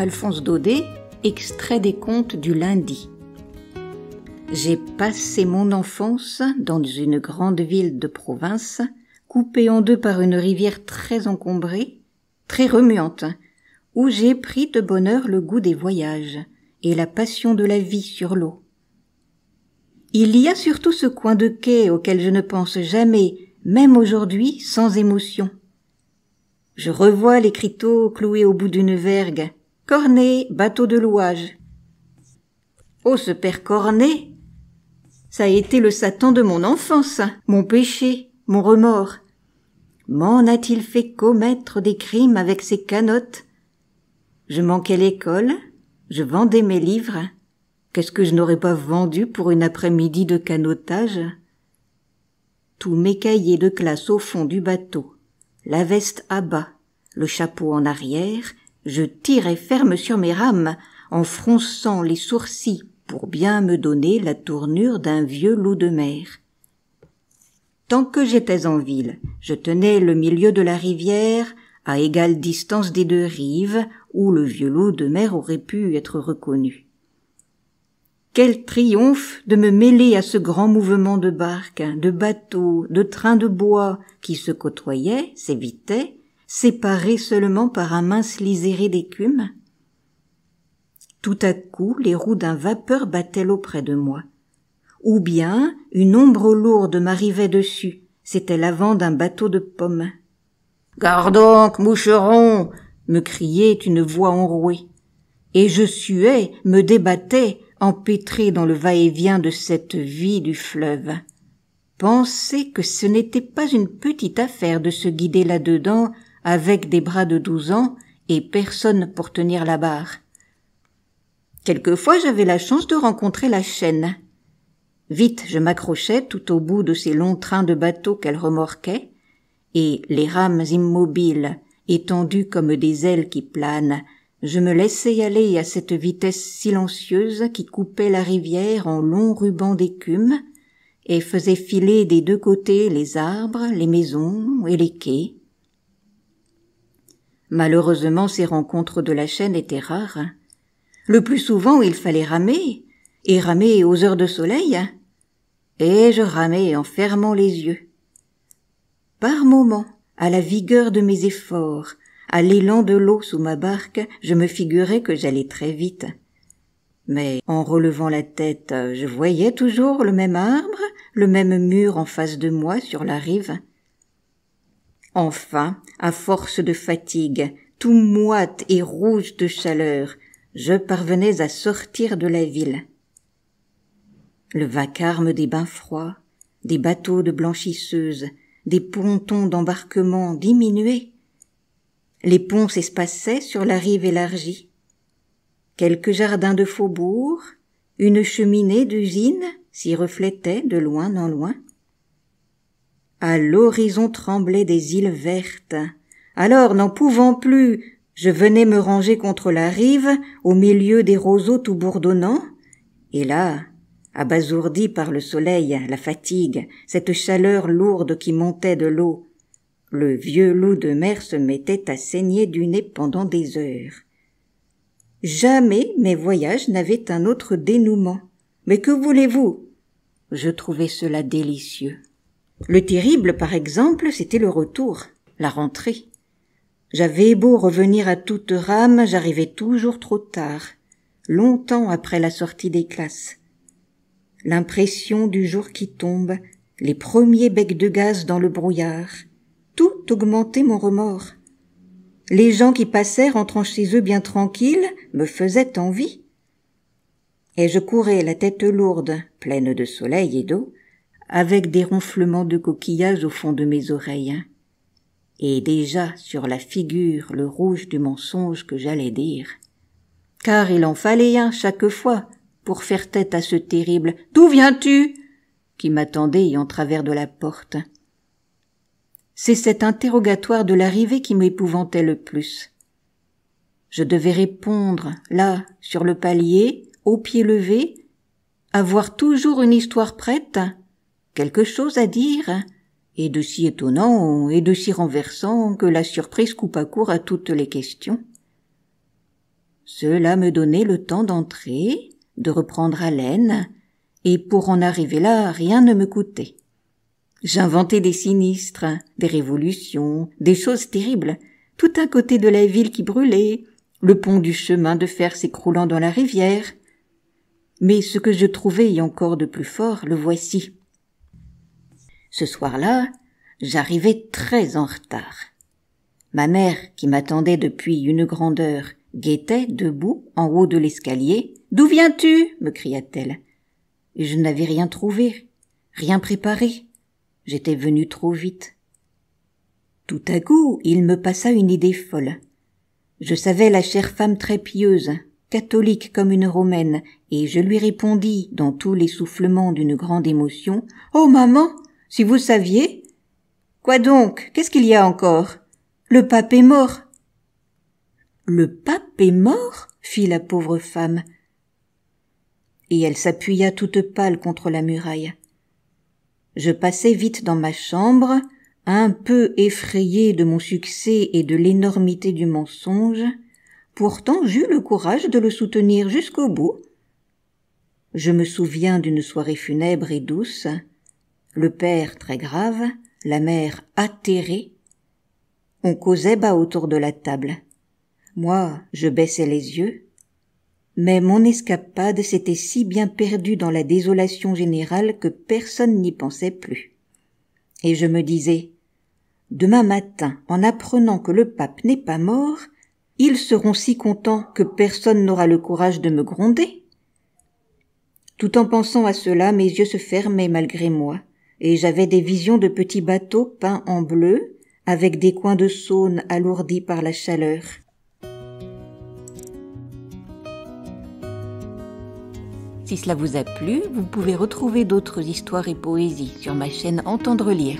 Alphonse Daudet, extrait des contes du lundi. J'ai passé mon enfance dans une grande ville de province, coupée en deux par une rivière très encombrée, très remuante, où j'ai pris de bonheur le goût des voyages et la passion de la vie sur l'eau. Il y a surtout ce coin de quai auquel je ne pense jamais, même aujourd'hui, sans émotion. Je revois l'écriteau cloué au bout d'une vergue, Cornet, bateau de louage. Oh, ce père Cornet Ça a été le Satan de mon enfance, mon péché, mon remords. M'en a-t-il fait commettre des crimes avec ses canottes Je manquais l'école, je vendais mes livres. Qu'est-ce que je n'aurais pas vendu pour une après-midi de canotage Tous mes cahiers de classe au fond du bateau, la veste à bas, le chapeau en arrière, je tirais ferme sur mes rames, en fronçant les sourcils pour bien me donner la tournure d'un vieux loup de mer. Tant que j'étais en ville, je tenais le milieu de la rivière, à égale distance des deux rives, où le vieux loup de mer aurait pu être reconnu. Quel triomphe de me mêler à ce grand mouvement de barques, de bateaux, de trains de bois qui se côtoyaient, s'évitaient, séparés seulement par un mince liséré d'écume. Tout à coup, les roues d'un vapeur battaient auprès de moi. Ou bien, une ombre lourde m'arrivait dessus. C'était l'avant d'un bateau de pommes. Garde donc, moucheron! me criait une voix enrouée. Et je suais, me débattais, empêtré dans le va-et-vient de cette vie du fleuve. Penser que ce n'était pas une petite affaire de se guider là-dedans avec des bras de douze ans et personne pour tenir la barre. Quelquefois j'avais la chance de rencontrer la chaîne. Vite je m'accrochais tout au bout de ces longs trains de bateaux qu'elle remorquait, et les rames immobiles, étendues comme des ailes qui planent, je me laissais aller à cette vitesse silencieuse qui coupait la rivière en longs rubans d'écume, et faisait filer des deux côtés les arbres, les maisons et les quais. Malheureusement, ces rencontres de la chaîne étaient rares. Le plus souvent, il fallait ramer, et ramer aux heures de soleil. Et je ramais en fermant les yeux. Par moments, à la vigueur de mes efforts, à l'élan de l'eau sous ma barque, je me figurais que j'allais très vite. Mais en relevant la tête, je voyais toujours le même arbre, le même mur en face de moi sur la rive, Enfin, à force de fatigue, tout moite et rouge de chaleur, je parvenais à sortir de la ville. Le vacarme des bains froids, des bateaux de blanchisseuses, des pontons d'embarquement diminués, Les ponts s'espaçaient sur la rive élargie. Quelques jardins de faubourg, une cheminée d'usine s'y reflétaient de loin en loin. À l'horizon tremblaient des îles vertes. Alors, n'en pouvant plus, je venais me ranger contre la rive, au milieu des roseaux tout bourdonnants. Et là, abasourdi par le soleil, la fatigue, cette chaleur lourde qui montait de l'eau, le vieux loup de mer se mettait à saigner du nez pendant des heures. Jamais mes voyages n'avaient un autre dénouement. Mais que voulez-vous Je trouvais cela délicieux. Le terrible, par exemple, c'était le retour, la rentrée. J'avais beau revenir à toute rame, j'arrivais toujours trop tard, longtemps après la sortie des classes. L'impression du jour qui tombe, les premiers becs de gaz dans le brouillard, tout augmentait mon remords. Les gens qui passèrent rentrant chez eux bien tranquilles me faisaient envie. Et je courais la tête lourde, pleine de soleil et d'eau, avec des ronflements de coquillages au fond de mes oreilles. Et déjà sur la figure le rouge du mensonge que j'allais dire. Car il en fallait un chaque fois pour faire tête à ce terrible D'où viens-tu qui m'attendait en travers de la porte. C'est cet interrogatoire de l'arrivée qui m'épouvantait le plus. Je devais répondre, là, sur le palier, au pied levé, avoir toujours une histoire prête, quelque chose à dire, et de si étonnant et de si renversant que la surprise coupa court à toutes les questions. Cela me donnait le temps d'entrer, de reprendre haleine, et pour en arriver là, rien ne me coûtait. J'inventais des sinistres, des révolutions, des choses terribles, tout un côté de la ville qui brûlait, le pont du chemin de fer s'écroulant dans la rivière. Mais ce que je trouvais encore de plus fort, le voici. Ce soir-là, j'arrivais très en retard. Ma mère, qui m'attendait depuis une grande heure, guettait, debout, en haut de l'escalier. D'où viens-tu? me cria-t-elle. je n'avais rien trouvé, rien préparé. J'étais venu trop vite. Tout à coup, il me passa une idée folle. Je savais la chère femme très pieuse, catholique comme une romaine, et je lui répondis, dans tout l'essoufflement d'une grande émotion, Oh maman! Si vous saviez. Quoi donc? Qu'est-ce qu'il y a encore? Le pape est mort. Le pape est mort? fit la pauvre femme. Et elle s'appuya toute pâle contre la muraille. Je passai vite dans ma chambre, un peu effrayée de mon succès et de l'énormité du mensonge, pourtant j'eus le courage de le soutenir jusqu'au bout. Je me souviens d'une soirée funèbre et douce, le père très grave, la mère atterrée. On causait bas autour de la table. Moi, je baissais les yeux. Mais mon escapade s'était si bien perdue dans la désolation générale que personne n'y pensait plus. Et je me disais, demain matin, en apprenant que le pape n'est pas mort, ils seront si contents que personne n'aura le courage de me gronder. Tout en pensant à cela, mes yeux se fermaient malgré moi, et j'avais des visions de petits bateaux peints en bleu, avec des coins de saône alourdis par la chaleur. Si cela vous a plu, vous pouvez retrouver d'autres histoires et poésies sur ma chaîne Entendre lire.